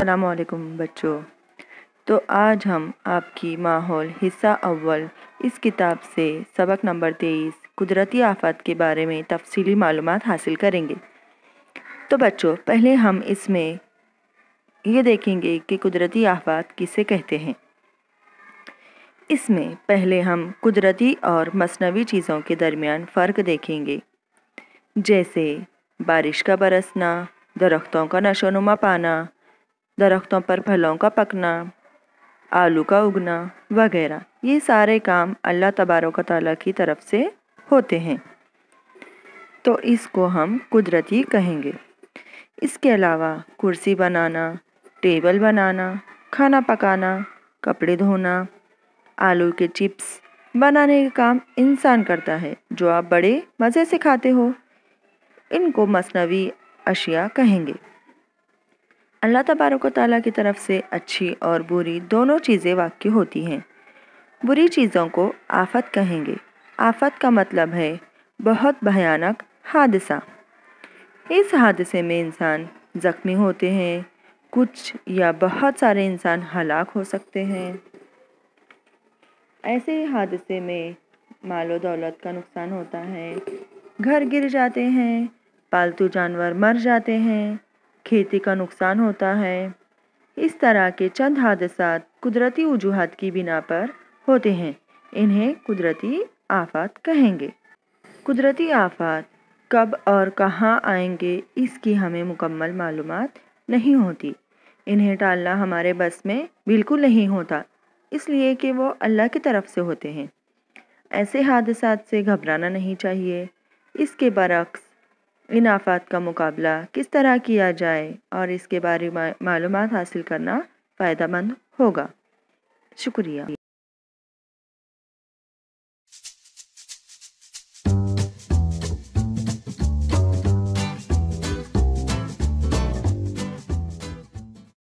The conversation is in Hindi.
अल्लाम बच्चों तो आज हम आपकी माहौल हिस्सा अव्वल इस किताब से सबक नंबर तेईस कुदरती आफात के बारे में तफसीली मालूम हासिल करेंगे तो बच्चों पहले हम इसमें ये देखेंगे कि कुदरती आफात किसे कहते हैं इसमें पहले हम कुदरती और मसनवी चीज़ों के दरमियान फ़र्क देखेंगे जैसे बारिश का बरसना दरख्तों का नशोनुमा पाना दरख्तों पर फलों का पकना आलू का उगना वगैरह ये सारे काम अल्लाह तबारक ताली की तरफ से होते हैं तो इसको हम कुदरती कहेंगे इसके अलावा कुर्सी बनाना टेबल बनाना खाना पकाना कपड़े धोना आलू के चिप्स बनाने का काम इंसान करता है जो आप बड़े मज़े से खाते हो इनको मसनवी अशिया कहेंगे अल्लाह तबारक वाली की तरफ से अच्छी और बुरी दोनों चीज़ें वाक्य होती हैं बुरी चीज़ों को आफत कहेंगे आफत का मतलब है बहुत भयानक हादसा इस हादसे में इंसान ज़ख्मी होते हैं कुछ या बहुत सारे इंसान हलाक हो सकते हैं ऐसे हादसे में मालो दौलत का नुकसान होता है घर गिर जाते हैं पालतू जानवर मर जाते हैं खेती का नुकसान होता है इस तरह के चंद हादसा कुदरती वजूहत की बिना पर होते हैं इन्हें कुदरती आफात कहेंगे कुदरती आफात कब और कहाँ आएंगे इसकी हमें मुकम्मल मालूम नहीं होती इन्हें टालना हमारे बस में बिल्कुल नहीं होता इसलिए कि वो अल्लाह की तरफ से होते हैं ऐसे हादसा से घबराना नहीं चाहिए इसके बरक्स इन आफ़ात का मुकाबला किस तरह किया जाए और इसके बारे में मालूम हासिल करना फ़ायदा मंद होगा शुक्रिया